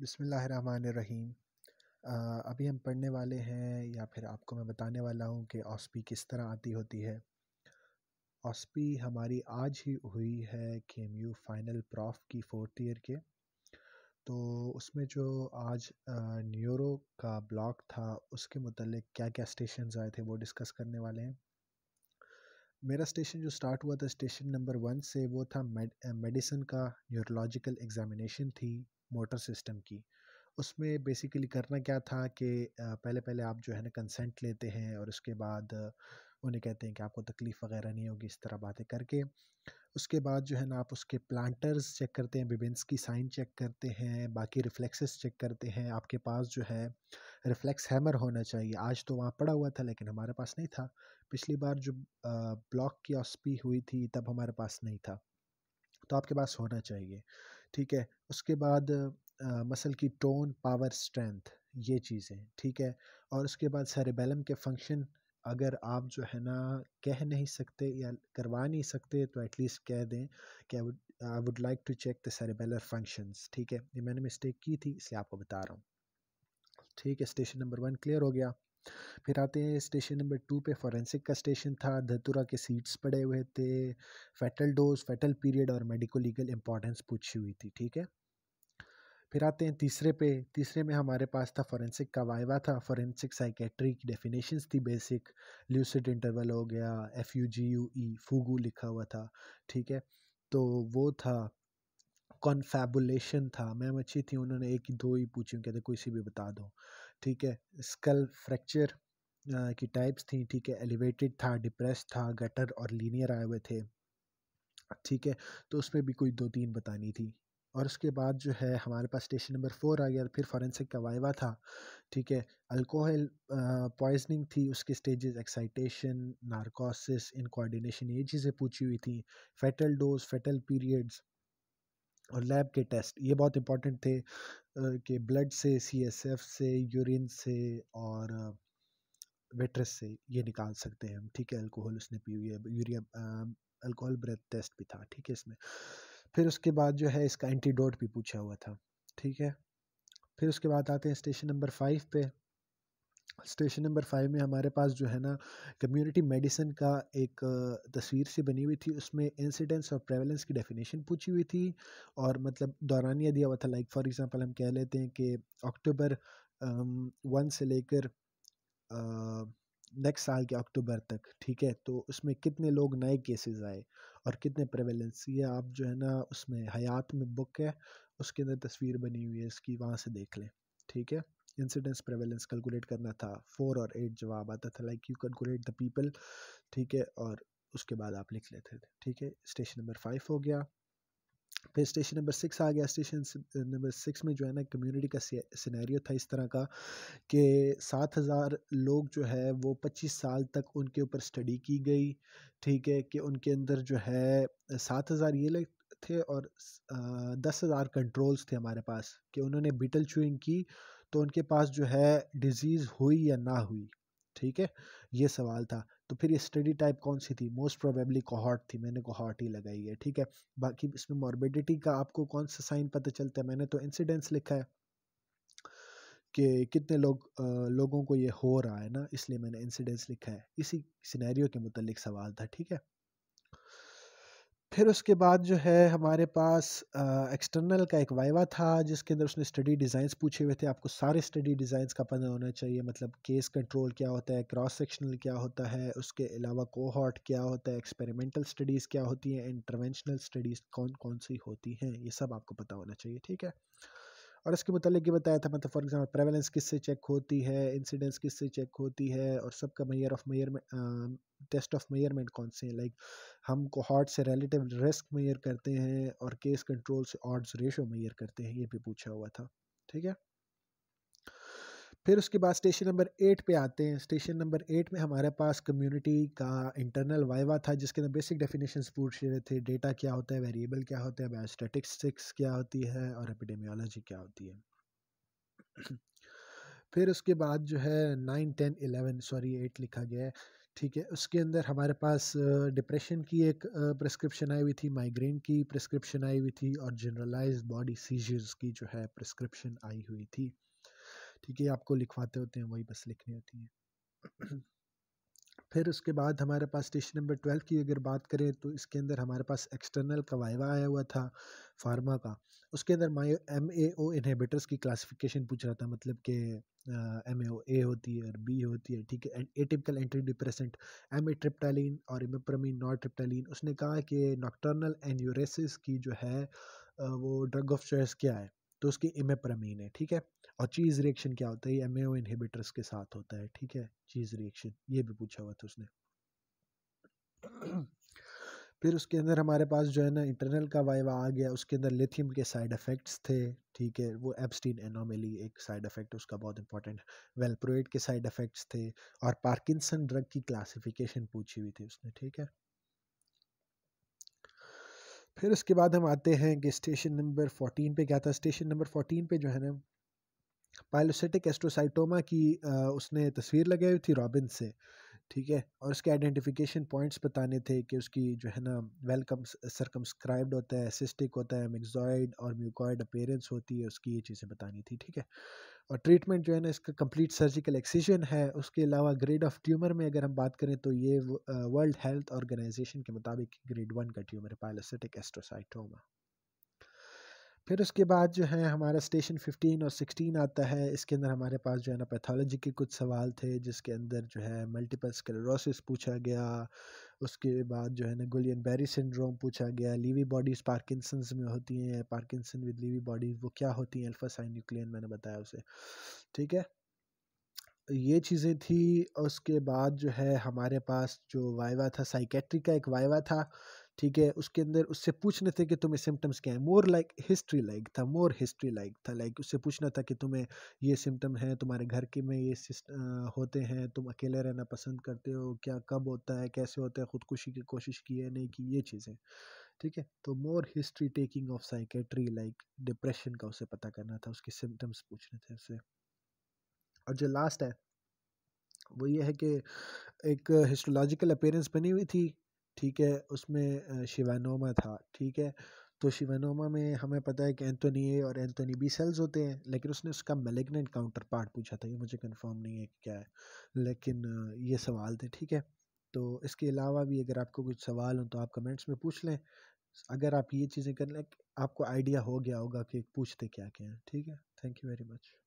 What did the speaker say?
बिसमीम अभी हम पढ़ने वाले हैं या फिर आपको मैं बताने वाला हूँ कि ऑस्पी किस तरह आती होती है ऑस्पी हमारी आज ही हुई है K M U final prof की फोर्थ ईयर के तो उसमें जो आज न्यूरो का ब्लॉक था उसके मतलब क्या क्या स्टेशन आए थे वो डिस्कस करने वाले हैं मेरा स्टेशन जो स्टार्ट हुआ था स्टेशन नंबर वन से वो था मेडिसिन मेडिसन का न्यूरोलॉजिकल एग्जामिनेशन थी मोटर सिस्टम की उसमें बेसिकली करना क्या था कि पहले पहले आप जो है ना कंसेंट लेते हैं और उसके बाद उन्हें कहते हैं कि आपको तकलीफ़ वगैरह नहीं होगी इस तरह बातें करके उसके बाद जो है ना आप उसके प्लांटर्स चेक करते हैं बिबिन्स की साइन चेक करते हैं बाकी रिफ्लेक्सेस चेक करते हैं आपके पास जो है रिफ्लेक्स हैमर होना चाहिए आज तो वहाँ पड़ा हुआ था लेकिन हमारे पास नहीं था पिछली बार जो ब्लॉक की ऑस्पी हुई थी तब हमारे पास नहीं था तो आपके पास होना चाहिए ठीक है उसके बाद मसल की टोन पावर स्ट्रेंथ ये चीज़ें ठीक है और उसके बाद सरेबेलम के फंक्शन अगर आप जो है ना कह नहीं सकते या करवा नहीं सकते तो एटलीस्ट कह दें कि I would like to check the cerebellar functions ठीक है ये मैंने मिस्टेक की थी इसलिए आपको बता रहा हूँ ठीक है स्टेशन नंबर वन क्लियर हो गया फिर आते हैं स्टेशन नंबर टू पे फॉरेंसिक का स्टेशन था धतुरा के सीट्स पड़े हुए थे फैटल डोज फैटल पीरियड और मेडिको लीगल इंपॉर्टेंस पूछी हुई थी ठीक है फिर आते हैं तीसरे पे तीसरे में हमारे पास था फॉरेंसिक का वाइवा था फॉरेंसिक साइकेट्री की डेफिनेशन थी बेसिक ल्यूसिड इंटरवल हो गया F U G U E fugue लिखा हुआ था ठीक है तो वो था कॉन्फेबुलेशन था मैम अच्छी थी उन्होंने एक दो ही पूछी कहते कोई सी भी बता दो ठीक है स्कल फ्रैक्चर की टाइप्स थी ठीक है एलिवेटेड था डिप्रेस था गटर और लीनियर आए हुए थे ठीक है तो उसमें भी कोई दो तीन बतानी थी और उसके बाद जो है हमारे पास स्टेशन नंबर फोर आ गया फिर फॉरेंसिक का वाइवा था ठीक है अल्कोहल पॉइजनिंग थी उसके स्टेजेस एक्साइटेशन नारकोसिस इनकोआर्डिनेशन ये चीज़ें पूछी हुई थी फेटल डोज फेटल पीरियड्स और लैब के टेस्ट ये बहुत इंपॉर्टेंट थे कि ब्लड से सीएसएफ से यूरिन से और वेट्रस से ये निकाल सकते हैं हम ठीक है अल्कोहल उसने पी हुई है यूरिया अल्कोहल ब्रेथ टेस्ट भी था ठीक है इसमें फिर उसके बाद जो है इसका एंटीडोट भी पूछा हुआ था ठीक है फिर उसके बाद आते हैं स्टेशन नंबर फाइव पे स्टेशन नंबर फाइव में हमारे पास जो है ना कम्युनिटी मेडिसिन का एक तस्वीर सी बनी हुई थी उसमें इंसिडेंस और प्रेवलेंस की डेफिनेशन पूछी हुई थी और मतलब दौरानिया दिया हुआ था लाइक फॉर एग्जांपल हम कह लेते हैं कि अक्टूबर वन um, से लेकर नेक्स्ट साल के अक्टूबर तक ठीक है तो उसमें कितने लोग नए केसेस आए और कितने प्रेवलेंस ये आप जो है ना उसमें हयात में बुक है उसके अंदर तस्वीर बनी हुई है इसकी वहाँ से देख लें ठीक है इंसिडेंस प्रेवलेंस कैलकुलेट करना था फोर और एट जवाब आता था like you calculate the people ठीक है और उसके बाद आप लिख लेते थे ठीक है स्टेशन नंबर फाइव हो गया फिर स्टेशन नंबर सिक्स आ गया स्टेशन नंबर सिक्स में जो है ना कम्युनिटी का सिनेरियो था इस तरह का कि सात हज़ार लोग जो है वो पच्चीस साल तक उनके ऊपर स्टडी की गई ठीक है कि उनके अंदर जो है सात हज़ार ये लग थे और दस हज़ार कंट्रोल्स थे हमारे पास कि उन्होंने बीटल चुइंग की तो उनके पास जो है डिजीज़ हुई या ना हुई ठीक है ये सवाल था तो फिर ये स्टडी टाइप कौन सी थी मोस्ट प्रोबेबली कोहार्ट थी मैंने कोहॉट ही लगाई है ठीक है बाकी इसमें मॉर्बिडिटी का आपको कौन सा साइन पता चलता है मैंने तो इंसिडेंस लिखा है कि कितने लोग आ, लोगों को ये हो रहा है ना इसलिए मैंने इंसिडेंस लिखा है इसी सिनेरियो के मुतल सवाल था ठीक है फिर उसके बाद जो है हमारे पास एक्सटर्नल का एक वाइवा था जिसके अंदर उसने स्टडी डिज़ाइंस पूछे हुए थे आपको सारे स्टडी डिज़ाइंस का पता होना चाहिए मतलब केस कंट्रोल क्या होता है क्रॉस सेक्शनल क्या होता है उसके अलावा कोहॉट क्या होता है एक्सपेरिमेंटल स्टडीज़ क्या होती हैं इंटरवेंशनल स्टडीज़ कौन कौन सी होती हैं ये सब आपको पता होना चाहिए ठीक है और इसके मतलब ये बताया था मतलब फॉर एग्जांपल प्रेवलेंस किससे चेक होती है इंसिडेंस किससे चेक होती है और सबका मैयर ऑफ मैयर में टेस्ट ऑफ मेयरमेंट कौन से हैं लाइक हम कोहार्ट से रिलेटिव रिस्क मेयर करते हैं और केस कंट्रोल से ऑर्ड्स रेशो मेयर करते हैं ये भी पूछा हुआ था ठीक है फिर उसके बाद स्टेशन नंबर एट पे आते हैं स्टेशन नंबर एट में हमारे पास कम्युनिटी का इंटरनल वाइवा था जिसके अंदर बेसिक डेफिनेशन पूछ रहे थे डेटा क्या होता है वेरिएबल क्या होता है बायोस्टेटिक्स क्या होती है और एपिडेमियोलॉजी क्या होती है फिर उसके बाद जो है nine ten eleven sorry eight लिखा गया है ठीक है उसके अंदर हमारे पास डिप्रेशन की एक प्रिस्क्रिप्शन आई हुई थी माइग्रेन की प्रिस्क्रिप्शन आई हुई थी और जनरलाइज्ड बॉडी सीजर्स की जो है प्रिस्क्रिप्शन आई हुई थी ठीक है आपको लिखवाते होते हैं वही बस लिखनी होती है फिर उसके बाद हमारे पास स्टेशन नंबर ट्वेल्व की अगर बात करें तो इसके अंदर हमारे पास एक्सटर्नल का वाइवा आया हुआ था फार्मा का उसके अंदर MAO M A O inhibitors की क्लासिफिकेशन पूछ रहा था मतलब कि एम ए ओ ए होती है और बी होती है ठीक है atypical anti depressant amitriptyline और इमेप्रमीन नॉट ट्रिप्टालीन उसने कहा कि नॉक्टर्नल एनयूरेसिस की जो है वो ड्रग ऑफ चॉइस क्या है तो उसकी इमेप्रमीन है ठीक है और चीज़ रिएक्शन क्या होता है एम एओ इनहिबिटर्स के साथ होता है ठीक है चीज़ रिएक्शन ये भी पूछा हुआ था उसने फिर उसके अंदर हमारे पास जो है ना इंटरनल का वाइवा आ गया उसके अंदर लिथियम के साइड इफ़ेक्ट्स थे ठीक है वो एब्सटीन एनोमेली एक साइड इफ़ेक्ट उसका बहुत इंपॉर्टेंट वेलप्रोएट के साइड इफ़ेक्ट्स थे और पार्किंसन ड्रग की क्लासिफिकेशन पूछी हुई थी उसने ठीक है फिर उसके बाद हम आते हैं कि स्टेशन नंबर फोर्टीन पे क्या था स्टेशन नंबर फोर्टीन पे जो है ना पायलोसिटिक एस्ट्रोसाइटोमा की उसने तस्वीर लगाई थी रॉबिन से ठीक है और उसके आइडेंटिफिकेशन पॉइंट्स बताने थे कि उसकी जो है ना वेलकम सरकमस्क्राइब्ड होता है सिस्टिक होता है मिक्सॉइड और म्यूकॉइड अपेयरेंस होती है उसकी ये चीज़ें बतानी थी ठीक है और ट्रीटमेंट जो है ना इसका कंप्लीट सर्जिकल एक्सीजन है उसके अलावा ग्रेड ऑफ ट्यूमर में अगर हम बात करें तो ये वर्ल्ड हेल्थ ऑर्गेनाइजेशन के मुताबिक ग्रेड वन का ट्यूमर है पायलोसिटिक एस्ट्रोसाइटोमा फिर उसके बाद जो है हमारा स्टेशन 15 और 16 आता है इसके अंदर हमारे पास जो है ना पैथोलॉजी के कुछ सवाल थे जिसके अंदर जो है मल्टीपल स्क्लेरोसिस पूछा गया उसके बाद जो है ना गुलियन बेरी सिंड्रोम पूछा गया लीवी बॉडीज़ पार्किसंस में होती हैं पार्किसन विद लीवी बॉडीज़ वो क्या होती हैं अल्फा न्यूक्लियन मैंने बताया उसे ठीक है ये चीज़ें थी उसके बाद जो है हमारे पास जो वाइवा था साइकेट्री का एक वाइवा था ठीक है उसके अंदर उससे पूछने थे कि तुम्हें सिम्टम्स क्या हैं मोर लाइक हिस्ट्री लाइक था मोर हिस्ट्री लाइक था लाइक उससे पूछना था कि तुम्हें ये सिम्टम है तुम्हारे घर के में ये होते हैं तुम अकेले रहना पसंद करते हो क्या कब होता है कैसे होता है ख़ुदकुशी की कोशिश की है नहीं की ये चीज़ें ठीक है तो more history taking of psychiatry like depression का उसे पता करना था उसके सिम्टम्स पूछने थे उसे और जो लास्ट है वो ये है कि एक हिस्टोलॉजिकल अपेयरेंस बनी हुई थी ठीक है उसमें शिवानोमा था ठीक है तो शिवानोमा में हमें पता है कि एंथोनी ए और एंथोनी बी सेल्स होते हैं लेकिन उसने उसका मेलेगनेंट काउंटर पार्ट पूछा था ये मुझे कंफर्म नहीं है कि क्या है लेकिन ये सवाल थे ठीक है तो इसके अलावा भी अगर आपको कुछ सवाल हो तो आप कमेंट्स में पूछ लें अगर आप ये चीज़ें कर लें आपको आइडिया हो गया होगा कि पूछते क्या क्या हैं ठीक है थैंक यू वेरी मच